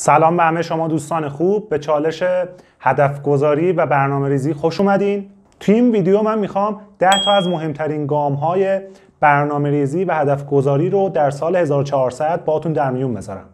سلام به همه شما دوستان خوب به چالش هدف گذاری و برنامه ریزی خوش اومدین توی این ویدیو من میخوام ده تا از مهمترین گام های برنامه ریزی و هدف گذاری رو در سال 1400 باتون در میون بذارم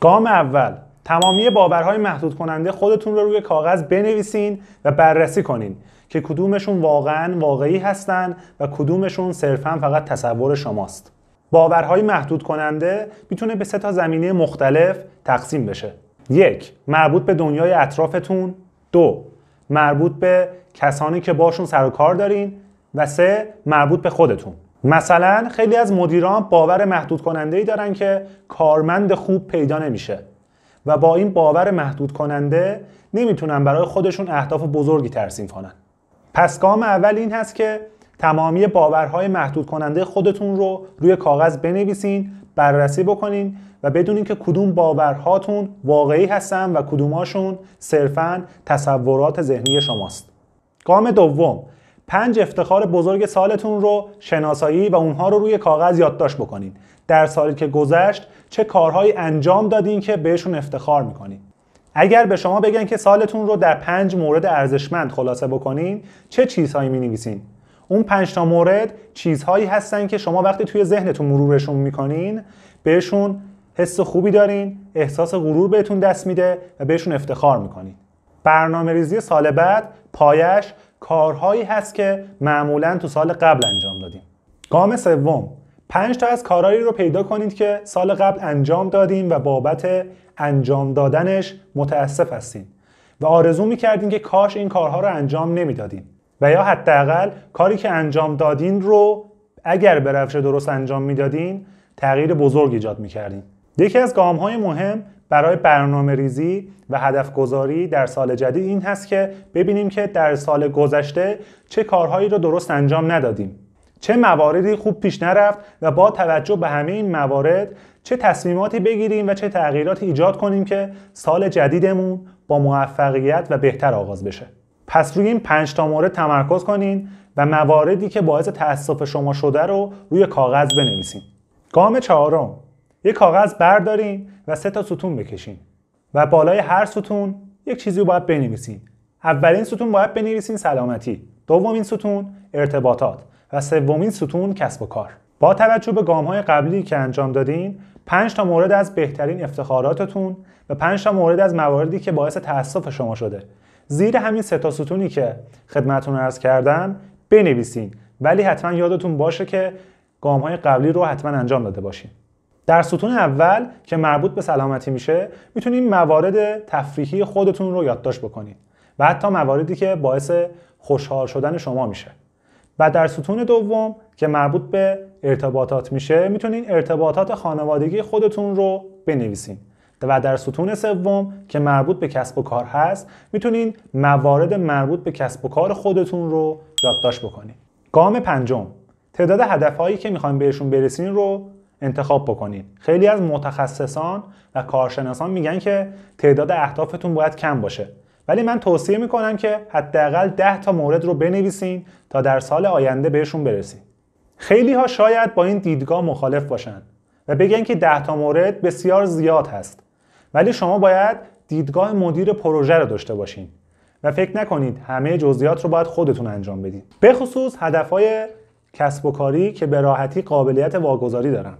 گام اول تمامی باورهای محدود کننده خودتون رو روی کاغذ بنویسین و بررسی کنین که کدومشون واقعا واقعی هستن و کدومشون صرفا فقط تصور شماست باورهای محدود کننده میتونه به سه تا زمینه مختلف تقسیم بشه یک مربوط به دنیای اطرافتون دو مربوط به کسانی که باشون سر و کار دارین و سه مربوط به خودتون مثلا خیلی از مدیران باور محدود کننده ای دارن که کارمند خوب پیدا نمیشه و با این باور محدود کننده نمیتونن برای خودشون اهداف بزرگی ترسیم کنن پس گام اول این هست که تمامی باورهای محدود کننده خودتون رو روی کاغذ بنویسین بررسی بکنین و بدونین که کدوم باورهاتون واقعی هستن و کدوماشون صرفا تصورات ذهنی شماست گام دوم پنج افتخار بزرگ سالتون رو شناسایی و اونها رو روی کاغذ یادداشت بکنین در سالی که گذشت چه کارهایی انجام دادین که بهشون افتخار میکنین اگر به شما بگن که سالتون رو در پنج مورد ارزشمند خلاصه بکنین چه چیزهایی می نویسین؟ اون پنج تا مورد چیزهایی هستن که شما وقتی توی ذهنتون مرورشون میکنین بهشون حس خوبی دارین احساس غرور بهتون دست میده و بهشون افتخار میکنین برنامه ریزی سال بعد پایش کارهایی هست که معمولا تو سال قبل انجام دادیم گام سوم پنج تا از کارهایی رو پیدا کنید که سال قبل انجام دادیم و بابت انجام دادنش متاسف هستیم و آرزو میکردیم که کاش این کارها رو انجام نمیدادیم و یا حداقل کاری که انجام دادین رو اگر به روش درست انجام میدادین تغییر بزرگ ایجاد میکردیم یکی از گام های مهم برای برنامه ریزی و هدف گذاری در سال جدید این هست که ببینیم که در سال گذشته چه کارهایی رو درست انجام ندادیم چه مواردی خوب پیش نرفت و با توجه به همه این موارد چه تصمیماتی بگیریم و چه تغییراتی ایجاد کنیم که سال جدیدمون با موفقیت و بهتر آغاز بشه پس روی این پنج تا مورد تمرکز کنین و مواردی که باعث تاسف شما شده رو روی کاغذ بنویسین گام چهارم یک کاغذ بردارین و سه تا ستون بکشین و بالای هر ستون یک چیزی رو باید بنویسین اولین ستون باید بنویسین سلامتی دومین ستون ارتباطات و سومین ستون کسب و کار با توجه به گام های قبلی که انجام دادین 5 تا مورد از بهترین افتخاراتتون و 5 تا مورد از مواردی که باعث تاسف شما شده زیر همین سه تا ستونی که خدمتتون عرض کردم بنویسین ولی حتما یادتون باشه که گام های قبلی رو حتما انجام داده باشین در ستون اول که مربوط به سلامتی میشه میتونین موارد تفریحی خودتون رو یادداشت بکنید و حتی مواردی که باعث خوشحال شدن شما میشه و در ستون دوم که مربوط به ارتباطات میشه میتونین ارتباطات خانوادگی خودتون رو بنویسین و در ستون سوم که مربوط به کسب و کار هست میتونین موارد مربوط به کسب و کار خودتون رو یادداشت بکنین گام پنجم تعداد هدفهایی که میخوایم بهشون برسین رو انتخاب بکنین خیلی از متخصصان و کارشناسان میگن که تعداد اهدافتون باید کم باشه ولی من توصیه میکنم که حداقل ده تا مورد رو بنویسین تا در سال آینده بهشون برسین. خیلی ها شاید با این دیدگاه مخالف باشن و بگن که ده تا مورد بسیار زیاد هست. ولی شما باید دیدگاه مدیر پروژه رو داشته باشین و فکر نکنید همه جزئیات رو باید خودتون انجام بدین. بخصوص خصوص هدفهای کسب و کاری که به راحتی قابلیت واگذاری دارن.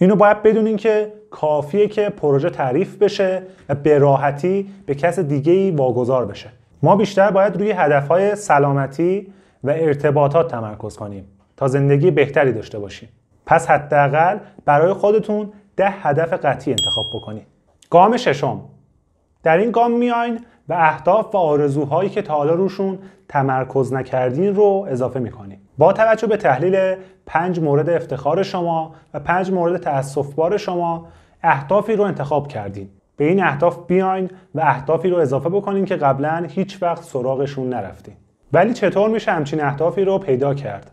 اینو باید بدونین که کافیه که پروژه تعریف بشه و به راحتی به کس دیگه ای واگذار بشه ما بیشتر باید روی هدفهای سلامتی و ارتباطات تمرکز کنیم تا زندگی بهتری داشته باشیم پس حداقل برای خودتون ده هدف قطعی انتخاب بکنید گام ششم در این گام میاین و اهداف و آرزوهایی که تا حالا روشون تمرکز نکردین رو اضافه میکنیم با توجه به تحلیل پنج مورد افتخار شما و پنج مورد بار شما اهدافی رو انتخاب کردین به این اهداف بیاین و اهدافی رو اضافه بکنین که قبلا هیچ وقت سراغشون نرفتین ولی چطور میشه همچین اهدافی رو پیدا کرد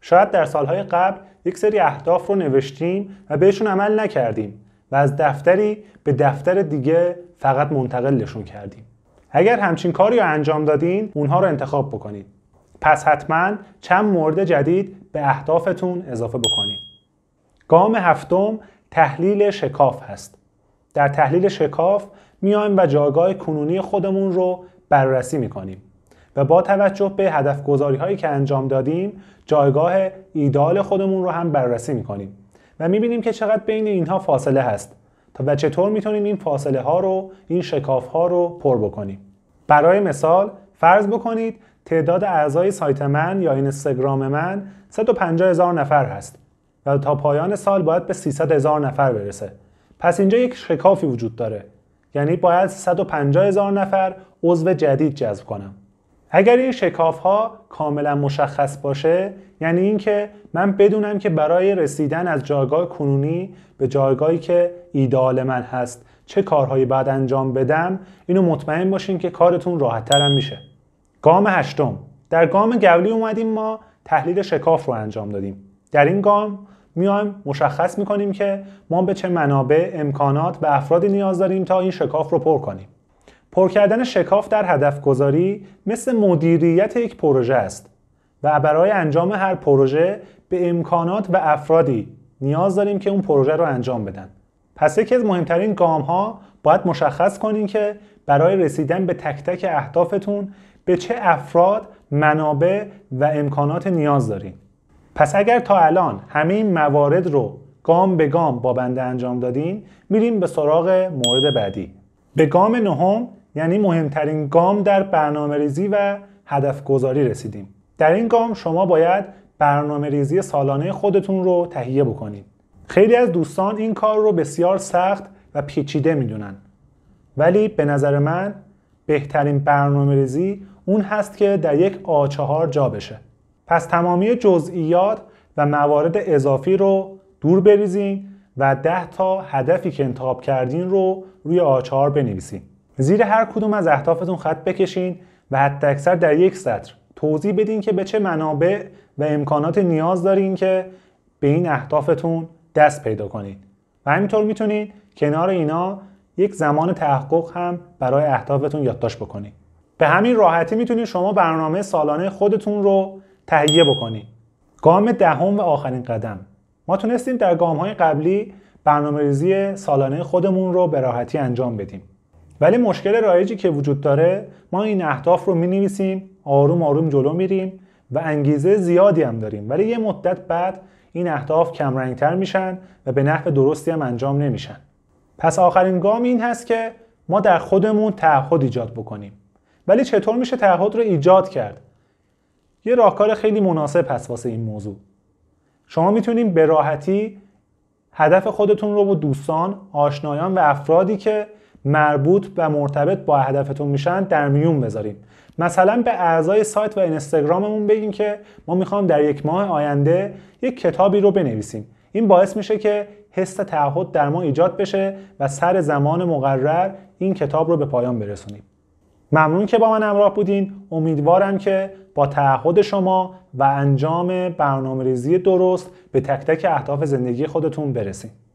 شاید در سالهای قبل یک سری اهداف رو نوشتیم و بهشون عمل نکردیم و از دفتری به دفتر دیگه فقط منتقلشون کردیم اگر همچین کاری رو انجام دادین اونها رو انتخاب بکنید پس حتما چند مورد جدید به اهدافتون اضافه بکنید گام هفتم تحلیل شکاف هست در تحلیل شکاف میایم و جایگاه کنونی خودمون رو بررسی میکنیم و با توجه به هدف گذاری هایی که انجام دادیم جایگاه ایدال خودمون رو هم بررسی میکنیم و میبینیم که چقدر بین اینها فاصله هست تا و چطور میتونیم این فاصله ها رو این شکاف ها رو پر بکنیم برای مثال فرض بکنید تعداد اعضای سایت من یا اینستاگرام من 150 هزار نفر هست و تا پایان سال باید به 300 هزار نفر برسه پس اینجا یک شکافی وجود داره یعنی باید 150 هزار نفر عضو جدید جذب کنم اگر این شکاف ها کاملا مشخص باشه یعنی اینکه من بدونم که برای رسیدن از جایگاه کنونی به جایگاهی که ایدال من هست چه کارهایی بعد انجام بدم اینو مطمئن باشین که کارتون راحتترم میشه گام هشتم در گام گولی اومدیم ما تحلیل شکاف رو انجام دادیم در این گام میایم مشخص میکنیم که ما به چه منابع امکانات و افرادی نیاز داریم تا این شکاف رو پر کنیم پر کردن شکاف در هدف گذاری مثل مدیریت یک پروژه است و برای انجام هر پروژه به امکانات و افرادی نیاز داریم که اون پروژه رو انجام بدن. پس یکی از مهمترین گام ها باید مشخص کنین که برای رسیدن به تک تک اهدافتون به چه افراد، منابع و امکانات نیاز داریم. پس اگر تا الان همه این موارد رو گام به گام با بنده انجام دادین میریم به سراغ مورد بعدی به گام نهم یعنی مهمترین گام در برنامه ریزی و هدف گذاری رسیدیم در این گام شما باید برنامه ریزی سالانه خودتون رو تهیه بکنید خیلی از دوستان این کار رو بسیار سخت و پیچیده میدونن ولی به نظر من بهترین برنامه ریزی اون هست که در یک آچهار جا بشه پس تمامی جزئیات و موارد اضافی رو دور بریزین و ده تا هدفی که انتخاب کردین رو روی آچهار بنویسین زیر هر کدوم از اهدافتون خط بکشین و حتی اکثر در یک سطر توضیح بدین که به چه منابع و امکانات نیاز دارین که به این اهدافتون دست پیدا کنید و همینطور میتونید کنار اینا یک زمان تحقق هم برای اهدافتون یادداشت بکنید به همین راحتی میتونید شما برنامه سالانه خودتون رو تهیه بکنید گام دهم و آخرین قدم ما تونستیم در گام های قبلی برنامه ریزی سالانه خودمون رو به راحتی انجام بدیم ولی مشکل رایجی که وجود داره ما این اهداف رو می نویسیم آروم آروم جلو میریم و انگیزه زیادی هم داریم ولی یه مدت بعد این اهداف کمرنگتر میشن و به نحو درستی هم انجام نمیشن پس آخرین گام این هست که ما در خودمون تعهد ایجاد بکنیم ولی چطور میشه تعهد رو ایجاد کرد یه راهکار خیلی مناسب هست واسه این موضوع شما میتونیم به راحتی هدف خودتون رو با دوستان، آشنایان و افرادی که مربوط و مرتبط با هدفتون میشن در میون بذاریم مثلا به اعضای سایت و اینستاگراممون بگیم که ما میخوام در یک ماه آینده یک کتابی رو بنویسیم این باعث میشه که حس تعهد در ما ایجاد بشه و سر زمان مقرر این کتاب رو به پایان برسونیم ممنون که با من همراه بودین امیدوارم که با تعهد شما و انجام برنامه ریزی درست به تک تک اهداف زندگی خودتون برسیم